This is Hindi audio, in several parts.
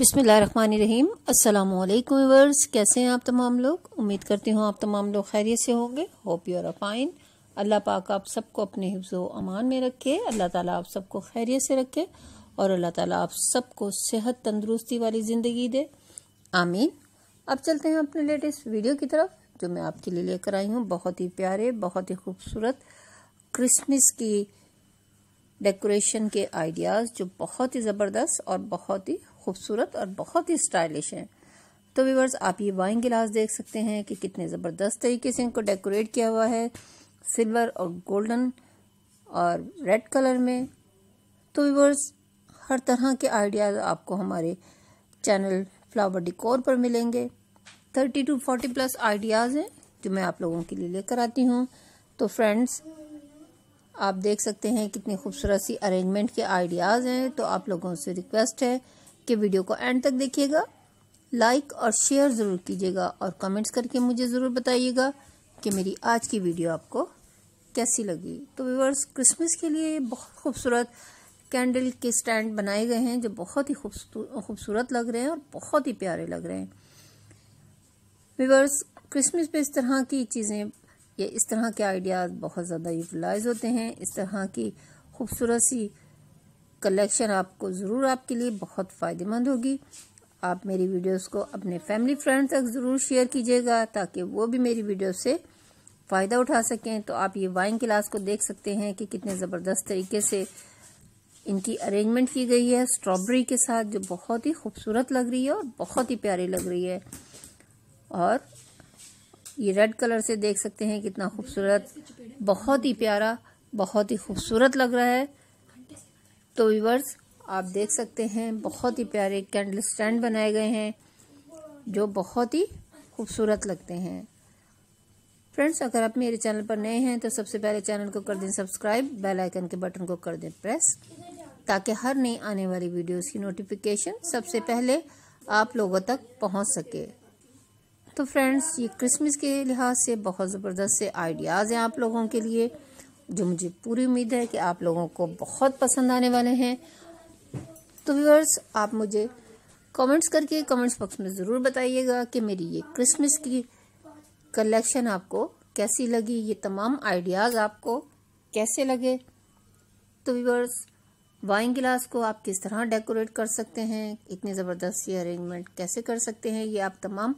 बिसमीम असलकम कैसे हैं आप तमाम लोग उम्मीद करती हूँ आप तमाम लोग खैरियत से होंगे होप यू आर फाइन अल्लाह पाक आप सबको अपने हिफ्जो अमान में रखे अल्लाह ताला आप सबको खैरियत से रखे और अल्लाह ताला आप सबको सेहत तंदरुस्ती वाली ज़िंदगी दे आमीन अब चलते हैं अपने लेटेस्ट वीडियो की तरफ जो मैं आपके लिए लेकर आई हूँ बहुत ही प्यारे बहुत ही खूबसूरत क्रिसमस की डेकोरेशन के आइडियाज़ जो बहुत ही ज़बरदस्त और बहुत ही खूबसूरत और बहुत ही स्टाइलिश हैं तो व्यूवर्स आप ये वाइन गिलास देख सकते हैं कि कितने ज़बरदस्त तरीके से इनको डेकोरेट किया हुआ है सिल्वर और गोल्डन और रेड कलर में तो व्यूवर्स हर तरह के आइडियाज़ आपको हमारे चैनल फ्लावर डिकोर पर मिलेंगे thirty to forty plus ideas हैं जो मैं आप लोगों के लिए लेकर आती हूँ तो फ्रेंड्स आप देख सकते हैं कितनी खूबसूरत सी अरेंजमेंट के आइडियाज़ हैं तो आप लोगों से रिक्वेस्ट है कि वीडियो को एंड तक देखिएगा लाइक और शेयर ज़रूर कीजिएगा और कमेंट्स करके मुझे ज़रूर बताइएगा कि मेरी आज की वीडियो आपको कैसी लगी तो व्यूवर्स क्रिसमस के लिए बहुत खूबसूरत कैंडल के स्टैंड बनाए गए हैं जो बहुत ही खूबसूरत लग रहे हैं और बहुत ही प्यारे लग रहे हैं व्यूवर्स क्रिसमस पे इस तरह की चीज़ें ये इस तरह के आइडियाज़ बहुत ज़्यादा यूटिलाइज होते हैं इस तरह की खूबसूरत सी कलेक्शन आपको ज़रूर आपके लिए बहुत फ़ायदेमंद होगी आप मेरी वीडियोस को अपने फैमिली फ्रेंड तक ज़रूर शेयर कीजिएगा ताकि वो भी मेरी वीडियो से फ़ायदा उठा सकें तो आप ये वाइन क्लास को देख सकते हैं कि कितने ज़बरदस्त तरीके से इनकी अरेंजमेंट की गई है स्ट्रॉबेरी के साथ जो बहुत ही खूबसूरत लग रही है और बहुत ही प्यारी लग रही है और ये रेड कलर से देख सकते हैं कितना खूबसूरत बहुत ही प्यारा बहुत ही खूबसूरत लग रहा है तो व्यूवर्स आप देख सकते हैं बहुत ही प्यारे कैंडल स्टैंड बनाए गए हैं जो बहुत ही खूबसूरत लगते हैं फ्रेंड्स अगर आप मेरे चैनल पर नए हैं तो सबसे पहले चैनल को कर दें सब्सक्राइब बेल आइकन के बटन को कर दें प्रेस ताकि हर नई आने वाली वीडियोस की नोटिफिकेशन सबसे पहले आप लोगों तक पहुंच सके तो फ्रेंड्स ये क्रिसमस के लिहाज से बहुत ज़बरदस्त से आइडियाज़ हैं आप लोगों के लिए जो मुझे पूरी उम्मीद है कि आप लोगों को बहुत पसंद आने वाले हैं तो व्यूअर्स आप मुझे कमेंट्स करके कमेंट्स बॉक्स में ज़रूर बताइएगा कि मेरी ये क्रिसमस की कलेक्शन आपको कैसी लगी ये तमाम आइडियाज़ आपको कैसे लगे तो व्यूअर्स वाइन गिलास को आप किस तरह डेकोरेट कर सकते हैं इतने ज़बरदस्त ये अरेंजमेंट कैसे कर सकते हैं ये आप तमाम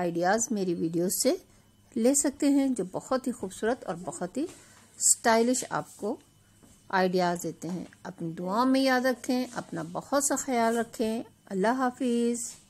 आइडियाज़ मेरी वीडियोस से ले सकते हैं जो बहुत ही खूबसूरत और बहुत ही स्टाइलिश आपको आइडियाज़ देते हैं अपनी दुआ में याद रखें अपना बहुत सा ख्याल रखें अल्लाह हाफिज़